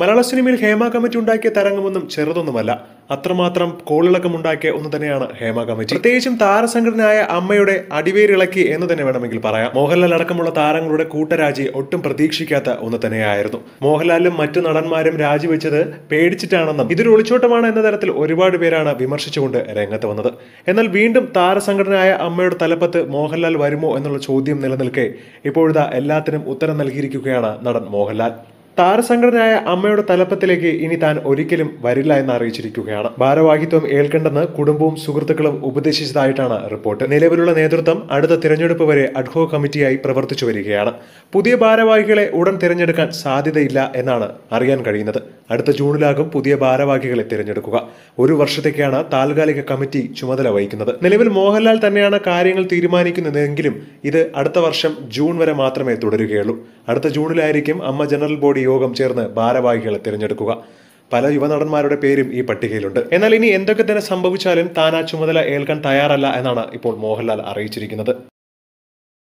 മലയാള സിനിമയിൽ ഹേമ കമ്മിറ്റി ഉണ്ടാക്കിയ തരംഗമൊന്നും ചെറുതൊന്നുമല്ല അത്രമാത്രം കോളിളക്കമുണ്ടാക്കിയ ഒന്ന് തന്നെയാണ് ഹേമ കമ്മിറ്റി പ്രത്യേകിച്ചും താരസംഘടനയായ അമ്മയുടെ അടിവേരിളക്കി എന്ന് തന്നെ വേണമെങ്കിൽ പറയാം മോഹൻലാൽ അടക്കമുള്ള താരങ്ങളുടെ കൂട്ടരാജി ഒട്ടും പ്രതീക്ഷിക്കാത്ത ഒന്ന് തന്നെയായിരുന്നു മോഹൻലാലും മറ്റു നടന്മാരും രാജിവെച്ചത് പേടിച്ചിട്ടാണെന്നും ഇതൊരു ഒളിച്ചോട്ടമാണ് എന്ന തരത്തിൽ ഒരുപാട് പേരാണ് വിമർശിച്ചുകൊണ്ട് രംഗത്ത് വന്നത് എന്നാൽ വീണ്ടും താരസംഘടനയായ അമ്മയുടെ തലപ്പത്ത് മോഹൻലാൽ വരുമോ എന്നുള്ള ചോദ്യം നിലനിൽക്കെ ഇപ്പോഴത്തെ എല്ലാത്തിനും ഉത്തരം നൽകിയിരിക്കുകയാണ് നടൻ മോഹൻലാൽ താരസംഘടനയായ അമ്മയുടെ തലപ്പത്തിലേക്ക് ഇനി താൻ ഒരിക്കലും വരില്ല എന്ന് അറിയിച്ചിരിക്കുകയാണ് ഭാരവാഹിത്വം ഏൽക്കേണ്ടെന്ന് കുടുംബവും സുഹൃത്തുക്കളും ഉപദേശിച്ചതായിട്ടാണ് റിപ്പോർട്ട് നിലവിലുള്ള നേതൃത്വം അടുത്ത തിരഞ്ഞെടുപ്പ് വരെ അഡ്ഹോ കമ്മിറ്റിയായി പ്രവർത്തിച്ചു വരികയാണ് പുതിയ ഭാരവാഹികളെ ഉടൻ തിരഞ്ഞെടുക്കാൻ സാധ്യതയില്ല എന്നാണ് അറിയാൻ കഴിയുന്നത് അടുത്ത ജൂണിലാകും പുതിയ ഭാരവാഹികളെ തിരഞ്ഞെടുക്കുക ഒരു വർഷത്തേക്കാണ് താൽക്കാലിക കമ്മിറ്റി ചുമതല വഹിക്കുന്നത് നിലവിൽ മോഹൻലാൽ തന്നെയാണ് കാര്യങ്ങൾ തീരുമാനിക്കുന്നതെങ്കിലും ഇത് അടുത്ത വർഷം ജൂൺ വരെ മാത്രമേ തുടരുകയുള്ളൂ അടുത്ത ജൂണിലായിരിക്കും അമ്മ ജനറൽ ബോഡി യോഗം ചേർന്ന് ഭാരവാഹികളെ തിരഞ്ഞെടുക്കുക പല യുവനടന്മാരുടെ പേരും ഈ പട്ടികയിലുണ്ട് എന്നാൽ ഇനി എന്തൊക്കെ തന്നെ സംഭവിച്ചാലും താൻ ആ ചുമതല ഏൽക്കാൻ തയ്യാറല്ല എന്നാണ് ഇപ്പോൾ മോഹൻലാൽ അറിയിച്ചിരിക്കുന്നത്